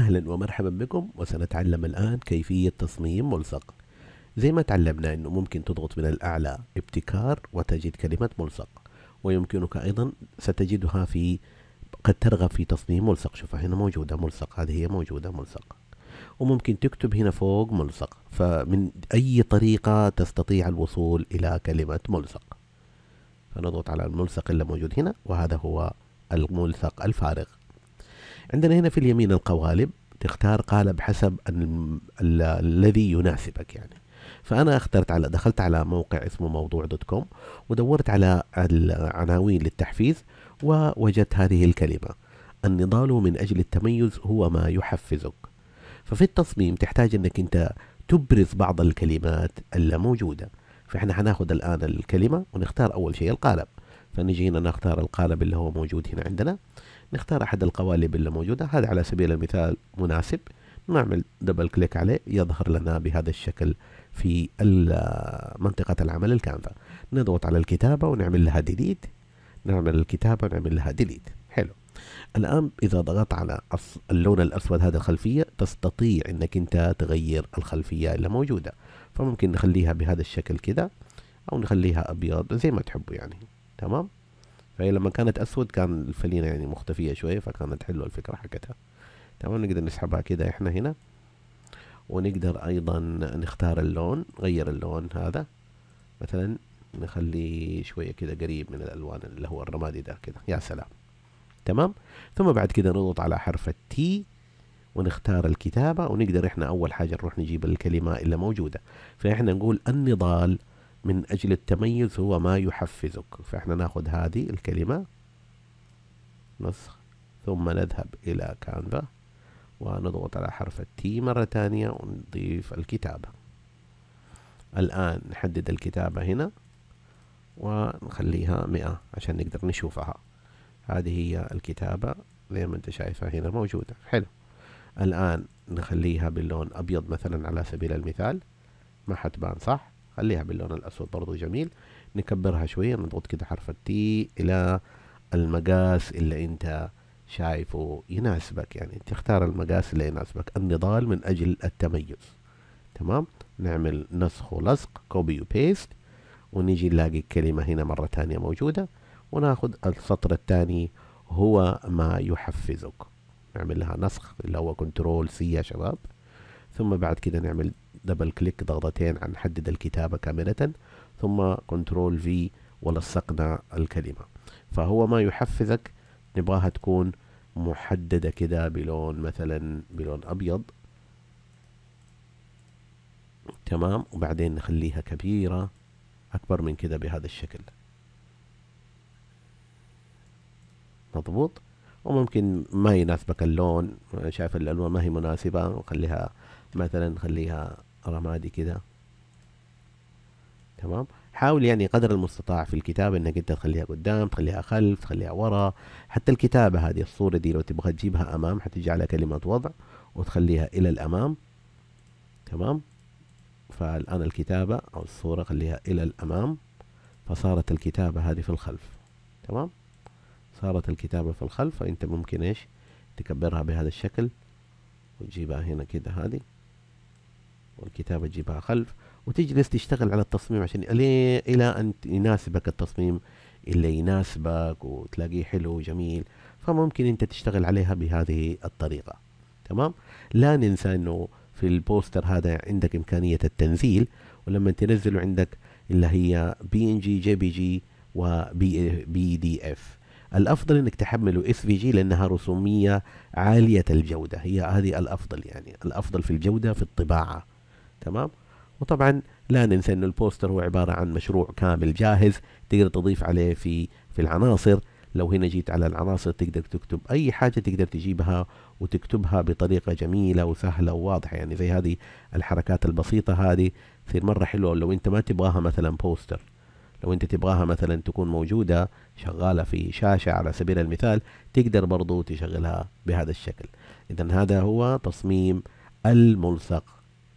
أهلا ومرحبا بكم وسنتعلم الآن كيفية تصميم ملصق زي ما تعلمنا أنه ممكن تضغط من الأعلى ابتكار وتجد كلمة ملصق ويمكنك أيضا ستجدها في قد ترغب في تصميم ملصق شوفها هنا موجودة ملصق هذه هي موجودة ملصق وممكن تكتب هنا فوق ملصق فمن أي طريقة تستطيع الوصول إلى كلمة ملصق فنضغط على الملصق اللي موجود هنا وهذا هو الملصق الفارغ عندنا هنا في اليمين القوالب تختار قالب حسب الذي يناسبك يعني فانا اخترت على دخلت على موقع اسمه موضوع دوت كوم ودورت على العناوين للتحفيز ووجدت هذه الكلمه النضال من اجل التميز هو ما يحفزك ففي التصميم تحتاج انك انت تبرز بعض الكلمات الموجوده فاحنا هناخذ الان الكلمه ونختار اول شيء القالب فنجي هنا نختار القالب اللي هو موجود هنا عندنا نختار أحد القوالب اللي موجودة هذا على سبيل المثال مناسب نعمل دبل كليك عليه يظهر لنا بهذا الشكل في منطقة العمل الكانفا نضغط على الكتابة ونعمل لها ديليت نعمل الكتابة ونعمل لها ديليت حلو الآن إذا ضغطت على اللون الأسود هذا الخلفية تستطيع أنك أنت تغير الخلفية اللي موجودة فممكن نخليها بهذا الشكل كذا أو نخليها أبيض زي ما تحبوا يعني تمام فهي لما كانت اسود كان الفلينه يعني مختفيه شويه فكانت حلوه الفكره حقتها تمام نقدر نسحبها كده احنا هنا ونقدر ايضا نختار اللون غير اللون هذا مثلا نخليه شويه كده قريب من الالوان اللي هو الرمادي ده كده يا سلام تمام ثم بعد كده نضغط على حرف التي ونختار الكتابة ونقدر احنا اول حاجة نروح نجيب الكلمة اللي موجودة فاحنا نقول النضال من أجل التميز هو ما يحفزك فإحنا ناخذ هذه الكلمة نسخ ثم نذهب إلى كانفا ونضغط على حرف التي مرة ثانية ونضيف الكتابة الآن نحدد الكتابة هنا ونخليها مئة عشان نقدر نشوفها هذه هي الكتابة زي ما انت شايفها هنا موجودة حلو الآن نخليها باللون أبيض مثلا على سبيل المثال ما حتبان صح خليها باللون الأسود برضو جميل نكبرها شوية نضغط كده حرف التي إلى المقاس اللي أنت شايفه يناسبك يعني تختار المقاس اللي يناسبك النضال من أجل التميز تمام نعمل نسخ ولصق كوبي وبيست ونيجي نلاقي الكلمة هنا مرة تانية موجودة وناخد السطر الثاني هو ما يحفزك نعمل لها نسخ اللي هو كنترول سي يا شباب ثم بعد كده نعمل دبل كليك ضغطتين عن حدد الكتابة كاملة ثم كنترول في ولصقنا الكلمة فهو ما يحفزك نبغاها تكون محددة كده بلون مثلا بلون أبيض تمام وبعدين نخليها كبيرة أكبر من كده بهذا الشكل مضبوط وممكن ما يناسبك اللون شايف الألوان ما هي مناسبة وخليها مثلا خليها رمادي كده تمام حاول يعني قدر المستطاع في الكتابة انك انت تخليها قدام تخليها خلف تخليها ورا حتى الكتابة هذه الصورة دي لو تبغى تجيبها امام حتجي على كلمة وضع وتخليها الى الامام تمام فالان الكتابة او الصورة خليها الى الامام فصارت الكتابة هذه في الخلف تمام صارت الكتابة في الخلف فانت ممكن ايش تكبرها بهذا الشكل وتجيبها هنا كده هذه والكتابة تجيبها خلف وتجلس تشتغل على التصميم عشان إلى أن يناسبك التصميم اللي يناسبك وتلاقيه حلو وجميل فممكن أنت تشتغل عليها بهذه الطريقة تمام لا ننسى أنه في البوستر هذا عندك إمكانية التنزيل ولما تنزله عندك اللي هي بي ان جي جي بي جي وبي دي اف الافضل انك تحمله اس في جي لانها رسوميه عاليه الجوده هي هذه الافضل يعني الافضل في الجوده في الطباعه تمام وطبعا لا ننسى أن البوستر هو عبارة عن مشروع كامل جاهز تقدر تضيف عليه في في العناصر لو هنا جيت على العناصر تقدر تكتب أي حاجة تقدر تجيبها وتكتبها بطريقة جميلة وسهلة وواضحة يعني زي هذه الحركات البسيطة هذه تصير مرة حلوة لو أنت ما تبغاها مثلا بوستر لو أنت تبغاها مثلا تكون موجودة شغالة في شاشة على سبيل المثال تقدر برضو تشغلها بهذا الشكل إذا هذا هو تصميم الملصق